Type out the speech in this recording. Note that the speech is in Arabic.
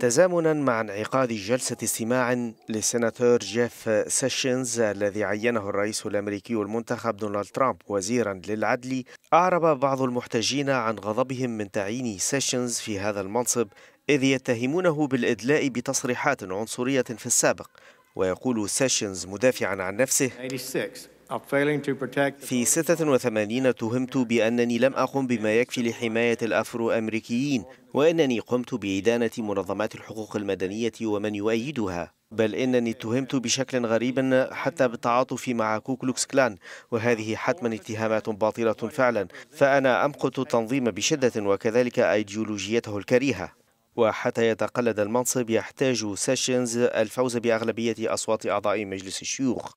تزامنا مع انعقاد جلسة استماع للسناتور جيف سيشنز الذي عينه الرئيس الأمريكي المنتخب دونالد ترامب وزيرا للعدل أعرب بعض المحتجين عن غضبهم من تعيين سيشنز في هذا المنصب إذ يتهمونه بالإدلاء بتصريحات عنصرية في السابق ويقول سيشنز مدافعا عن نفسه في 86 اتهمت بأنني لم أقم بما يكفي لحماية الأفرو أمريكيين وأنني قمت بإدانة منظمات الحقوق المدنية ومن يؤيدها بل إنني اتهمت بشكل غريب حتى بالتعاطف مع كوكلوكس كلان وهذه حتما اتهامات باطلة فعلا فأنا أمقت التنظيم بشدة وكذلك أيديولوجيته الكريهة وحتى يتقلد المنصب يحتاج سيشنز الفوز بأغلبية أصوات أعضاء مجلس الشيوخ